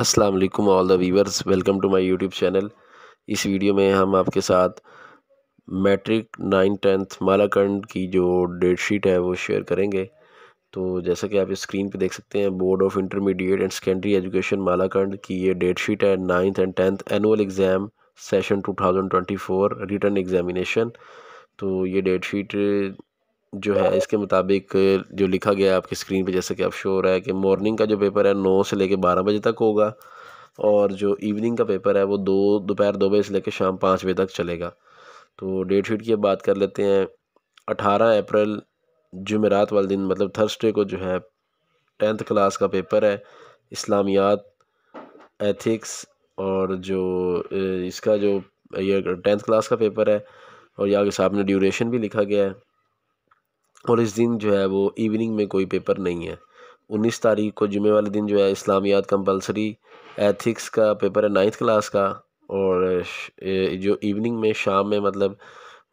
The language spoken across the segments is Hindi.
अस्सलाम वालेकुम all the viewers welcome to my YouTube channel इस वीडियो में हम आपके साथ मैट्रिक नाइन टेंथ मालाखंड की जो डेट शीट है वो शेयर करेंगे तो जैसा कि आप स्क्रीन पे देख सकते हैं Board of Intermediate and Secondary Education Malakand की ये डेट शीट है ninth and tenth annual exam session two four written examination तो ये डेट शीट जो है इसके मुताबिक जो लिखा गया है आपकी स्क्रीन पे जैसे कि आप शोर है कि मॉर्निंग का जो पेपर है नौ से लेके बारह बजे तक होगा और जो इवनिंग का पेपर है वो दो दोपहर दो बजे से लेकर शाम पाँच बजे तक चलेगा तो डेट शीट की बात कर लेते हैं अठारह अप्रैल जुमेरात वाले दिन मतलब थर्सडे को जो है टेंथ क्लास का पेपर है इस्लामियात एथिक्स और जो इसका जो ये टेंथ क्लास का पेपर है और यहाँ के सामने ड्यूरेशन भी लिखा गया है और इस दिन जो है वो इवनिंग में कोई पेपर नहीं है उन्नीस तारीख को जुमे वाले दिन जो है इस्लामियात कंपलसरी एथिक्स का पेपर है नाइन्थ क्लास का और जो इवनिंग में शाम में मतलब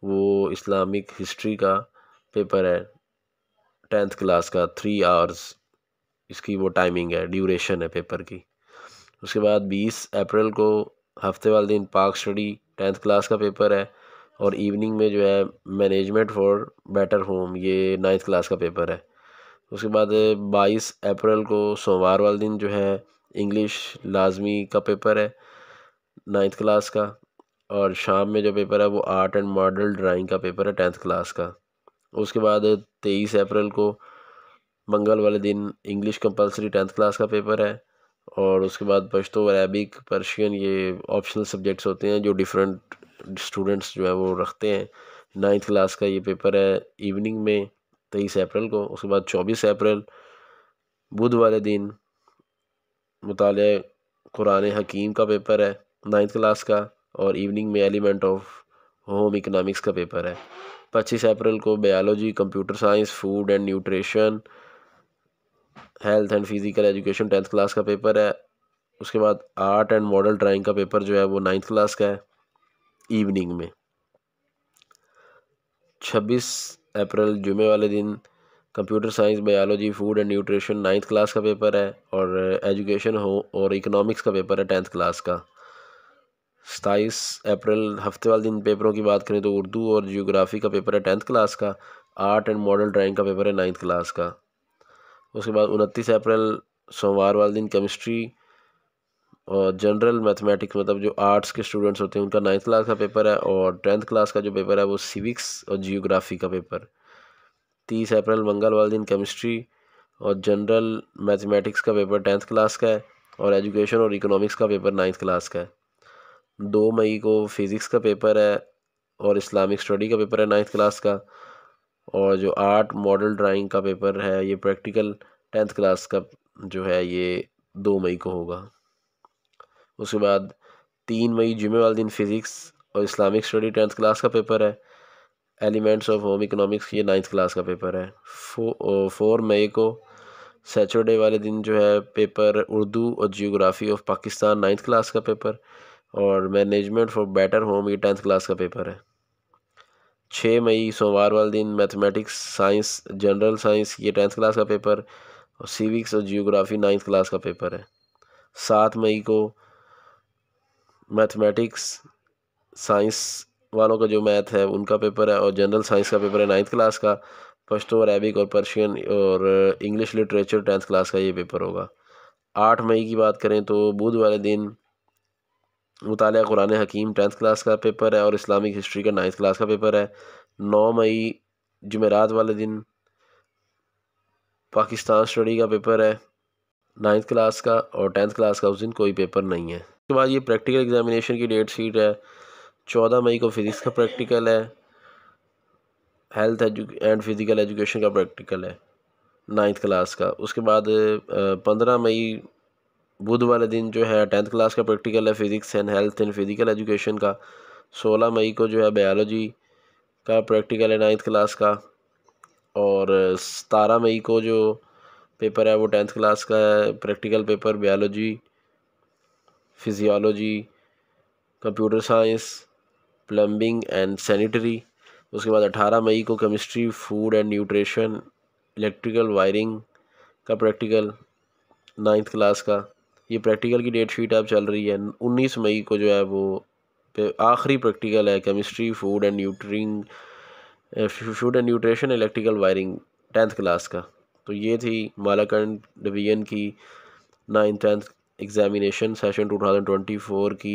वो इस्लामिक हिस्ट्री का पेपर है टेंथ क्लास का थ्री आवर्स इसकी वो टाइमिंग है ड्यूरेशन है पेपर की उसके बाद बीस अप्रैल को हफ्ते वाले दिन पाक स्टडी टेंथ क्लास का पेपर है और इवनिंग में जो है मैनेजमेंट फॉर बेटर होम ये नाइन्थ क्लास का पेपर है उसके बाद बाईस अप्रैल को सोमवार वाले दिन जो है इंग्लिश लाजमी का पेपर है नाइन्थ क्लास का और शाम में जो पेपर है वो आर्ट एंड मॉडल ड्राइंग का पेपर है टेंथ क्लास का उसके बाद तेईस अप्रैल को मंगल वाले दिन इंग्लिश कंपलसरी टेंथ क्लास का पेपर है और उसके बाद पश्तो अरबिक पर्शियन ये ऑप्शनल सब्जेक्ट्स होते हैं जो डिफरेंट स्टूडेंट्स जो है वो रखते हैं नाइन्थ क्लास का ये पेपर है इवनिंग में तेईस अप्रैल को उसके बाद चौबीस अप्रैल बुध वाले दिन मुताल कुरान हकीम का पेपर है नाइन्थ क्लास का और इवनिंग में एलिमेंट ऑफ होम इकनॉमिक्स का पेपर है पच्चीस अप्रैल को biology computer science food and nutrition health and physical education tenth class का पेपर है उसके बाद आर्ट एंड मॉडल ड्राइंग का पेपर जो है वो नाइन्थ क्लास का है इवनिंग में छब्बीस अप्रैल जुमे वाले दिन computer science biology food and nutrition ninth class का पेपर है और एजुकेशन हो और इकोनॉमिक्स का पेपर है टेंथ क्लास का सताईस अप्रैल हफ्ते वाले दिन पेपरों की बात करें तो उर्दू और जियोग्राफी का पेपर है टेंथ क्लास का आर्ट एंड मॉडल ड्राइंग का पेपर है नाइन्थ क्लास का उसके बाद उनतीस अप्रैल सोमवार वाले दिन केमिस्ट्री और जनरल मैथमेटिक्स मतलब जो आर्ट्स के स्टूडेंट्स होते हैं उनका नाइन्थ क्लास का पेपर है और टेंथ क्लास का जो पेपर है वो सिविक्स और जियोग्राफी का पेपर तीस अप्रैल मंगलवार दिन केमिस्ट्री और जनरल मैथमेटिक्स का पेपर टेंथ क्लास का है और एजुकेशन और इकोनॉमिक्स का पेपर नाइन्थ क्लास का है दो मई को फिज़िक्स का पेपर है और इस्लामिक स्टडी का पेपर है नाइन्थ क्लास का और जो आर्ट मॉडल ड्राइंग का पेपर है ये प्रैक्टिकल टेंथ क्लास का जो है ये दो मई को होगा उसके बाद तीन मई जुमे वाले दिन फ़िज़िक्स और इस्लामिक स्टडी टेंथ क्लास का पेपर है एलिमेंट्स ऑफ होम इकोनॉमिक्स ये नाइन्थ क्लास का पेपर है फो, फोर मई को सैचरडे वाले दिन जो है पेपर उर्दू और geography of Pakistan ninth class का पेपर और मैनेजमेंट फॉर बेटर होम ये टेंथ क्लास का पेपर है छः मई सोमवार वाले दिन मैथमेटिक्स साइंस जनरल साइंस ये टेंथ क्लास का पेपर और सिविक्स और जियोग्राफी नाइन्थ क्लास का पेपर है सात मई को मैथमेटिक्स साइंस वालों का जो मैथ है उनका पेपर है और जनरल साइंस का पेपर है नाइन्थ क्लास का पश्तो अरेबिक और पर्शियन और इंग्लिश लिटरेचर टेंथ क्लास का ये पेपर होगा आठ मई की बात करें तो बुध वाले दिन मुताल कुरान हकीम टेंथ क्लास का पेपर है और इस्लामिक हिस्ट्री का नाइन्थ क्लास का पेपर है नौ मई जमेरात वाले दिन पाकिस्तान स्टडी का पेपर है नाइन्थ क्लास का और टेंथ क्लास का उस दिन कोई पेपर नहीं है उसके बाद ये प्रैक्टिकल एग्जामिनेशन की डेट शीट है चौदह मई को फिज़िक्स का प्रैक्टिकल है हेल्थ एंड फिज़िकल एजुकेशन का प्रैक्टिकल है नाइन्थ क्लास का उसके बाद पंद्रह मई बुध वाले दिन जो है टेंथ क्लास का प्रैक्टिकल है physics and health and physical education का सोलह मई को जो है बायोलॉजी का प्रैक्टिकल है नाइन्थ क्लास का और सतारह मई को जो पेपर है वो टेंथ क्लास का है practical paper biology physiology computer science plumbing and sanitary उसके बाद अठारह मई को chemistry food and nutrition electrical wiring का प्रैक्टिकल नाइन्थ क्लास का ये प्रैक्टिकल की डेट शीट अब चल रही है उन्नीस मई को जो है वो आखिरी प्रैक्टिकल है chemistry food and nutrition food and nutrition electrical wiring tenth class का तो ये थी मालाकंड डिवीजन की नाइन्थ टेंथ एग्ज़ामिनेशन सेशन 2024 की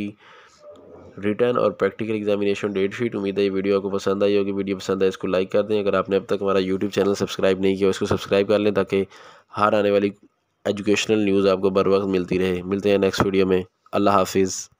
रिटर्न और प्रैक्टिकल एग्जामिनेशन डेट शीट उम्मीद है ये वीडियो आपको पसंद आई होगी वीडियो पसंद है इसको लाइक कर दें अगर आपने अब तक हमारा यूट्यूब चैनल सब्सक्राइब नहीं किया उसको सब्सक्राइब कर लें ताकि हर आने वाली एजुकेशनल न्यूज़ आपको बर वक्त मिलती रहे मिलते हैं नेक्स्ट वीडियो में अल्लाह हाफिज़